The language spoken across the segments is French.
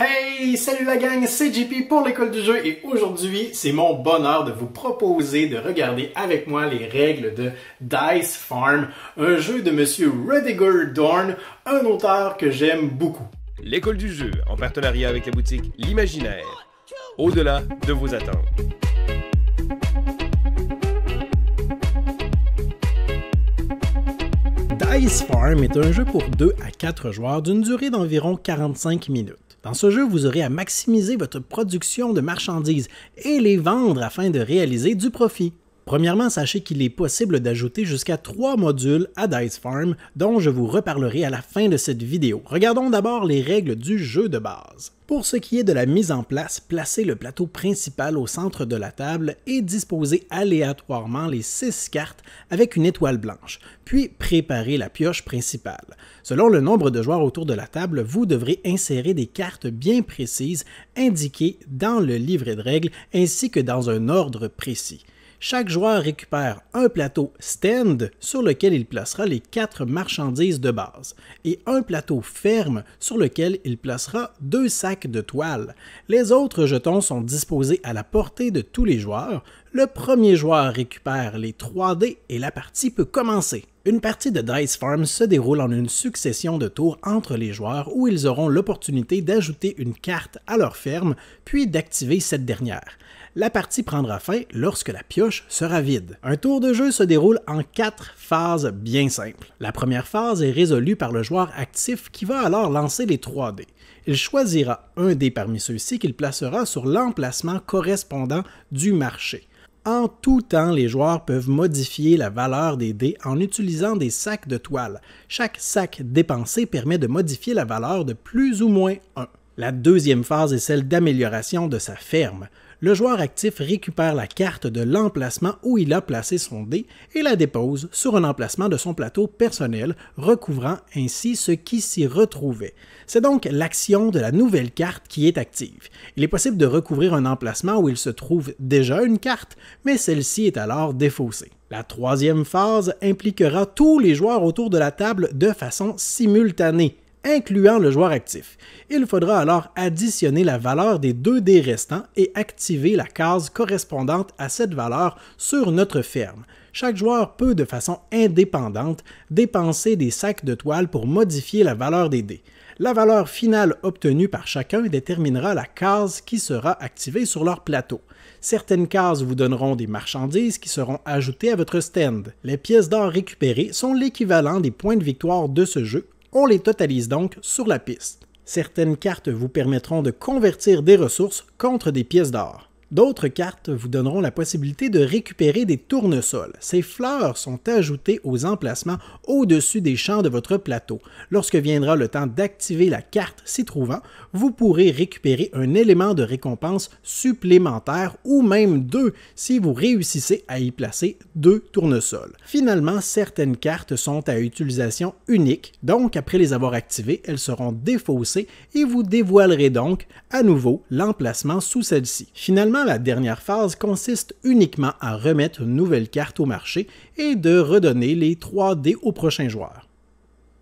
Hey, salut la gang, c'est JP pour l'école du jeu et aujourd'hui, c'est mon bonheur de vous proposer de regarder avec moi les règles de Dice Farm, un jeu de monsieur Rudiger Dorn, un auteur que j'aime beaucoup. L'école du jeu, en partenariat avec la boutique L'Imaginaire, au-delà de vos attentes. Dice Farm est un jeu pour 2 à 4 joueurs d'une durée d'environ 45 minutes. Dans ce jeu, vous aurez à maximiser votre production de marchandises et les vendre afin de réaliser du profit. Premièrement, sachez qu'il est possible d'ajouter jusqu'à trois modules à Dice Farm, dont je vous reparlerai à la fin de cette vidéo. Regardons d'abord les règles du jeu de base. Pour ce qui est de la mise en place, placez le plateau principal au centre de la table et disposez aléatoirement les six cartes avec une étoile blanche, puis préparez la pioche principale. Selon le nombre de joueurs autour de la table, vous devrez insérer des cartes bien précises indiquées dans le livret de règles ainsi que dans un ordre précis. Chaque joueur récupère un plateau stand sur lequel il placera les quatre marchandises de base et un plateau ferme sur lequel il placera deux sacs de toile. Les autres jetons sont disposés à la portée de tous les joueurs. Le premier joueur récupère les 3 dés et la partie peut commencer. Une partie de Dice Farm se déroule en une succession de tours entre les joueurs où ils auront l'opportunité d'ajouter une carte à leur ferme, puis d'activer cette dernière. La partie prendra fin lorsque la pioche sera vide. Un tour de jeu se déroule en quatre phases bien simples. La première phase est résolue par le joueur actif qui va alors lancer les 3 dés. Il choisira un dé parmi ceux-ci qu'il placera sur l'emplacement correspondant du marché. En tout temps, les joueurs peuvent modifier la valeur des dés en utilisant des sacs de toile. Chaque sac dépensé permet de modifier la valeur de plus ou moins un. La deuxième phase est celle d'amélioration de sa ferme le joueur actif récupère la carte de l'emplacement où il a placé son dé et la dépose sur un emplacement de son plateau personnel, recouvrant ainsi ce qui s'y retrouvait. C'est donc l'action de la nouvelle carte qui est active. Il est possible de recouvrir un emplacement où il se trouve déjà une carte, mais celle-ci est alors défaussée. La troisième phase impliquera tous les joueurs autour de la table de façon simultanée incluant le joueur actif. Il faudra alors additionner la valeur des deux dés restants et activer la case correspondante à cette valeur sur notre ferme. Chaque joueur peut, de façon indépendante, dépenser des sacs de toile pour modifier la valeur des dés. La valeur finale obtenue par chacun déterminera la case qui sera activée sur leur plateau. Certaines cases vous donneront des marchandises qui seront ajoutées à votre stand. Les pièces d'or récupérées sont l'équivalent des points de victoire de ce jeu on les totalise donc sur la piste. Certaines cartes vous permettront de convertir des ressources contre des pièces d'or. D'autres cartes vous donneront la possibilité de récupérer des tournesols. Ces fleurs sont ajoutées aux emplacements au-dessus des champs de votre plateau. Lorsque viendra le temps d'activer la carte s'y trouvant, vous pourrez récupérer un élément de récompense supplémentaire ou même deux si vous réussissez à y placer deux tournesols. Finalement, certaines cartes sont à utilisation unique, donc après les avoir activées, elles seront défaussées et vous dévoilerez donc à nouveau l'emplacement sous celle-ci. Finalement, la dernière phase consiste uniquement à remettre une nouvelle carte au marché et de redonner les 3 dés au prochain joueur.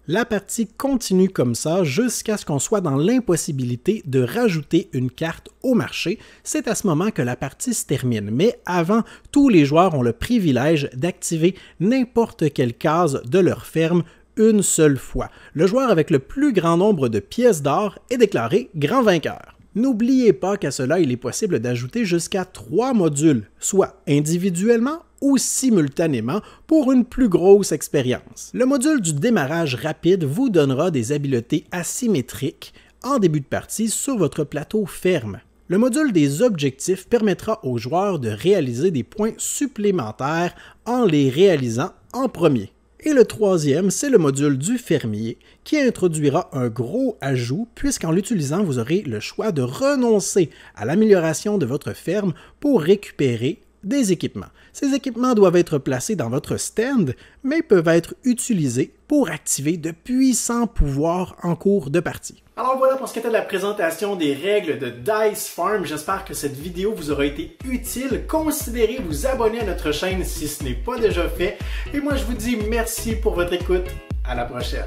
La partie continue comme ça jusqu'à ce qu'on soit dans l'impossibilité de rajouter une carte au marché. C'est à ce moment que la partie se termine, mais avant, tous les joueurs ont le privilège d'activer n'importe quelle case de leur ferme une seule fois. Le joueur avec le plus grand nombre de pièces d'or est déclaré grand vainqueur. N'oubliez pas qu'à cela, il est possible d'ajouter jusqu'à trois modules, soit individuellement ou simultanément pour une plus grosse expérience. Le module du démarrage rapide vous donnera des habiletés asymétriques en début de partie sur votre plateau ferme. Le module des objectifs permettra aux joueurs de réaliser des points supplémentaires en les réalisant en premier. Et le troisième, c'est le module du fermier qui introduira un gros ajout puisqu'en l'utilisant, vous aurez le choix de renoncer à l'amélioration de votre ferme pour récupérer des équipements. Ces équipements doivent être placés dans votre stand, mais peuvent être utilisés pour activer de puissants pouvoirs en cours de partie. Alors voilà pour ce qui était de la présentation des règles de Dice Farm. J'espère que cette vidéo vous aura été utile. Considérez vous abonner à notre chaîne si ce n'est pas déjà fait. Et moi je vous dis merci pour votre écoute. À la prochaine.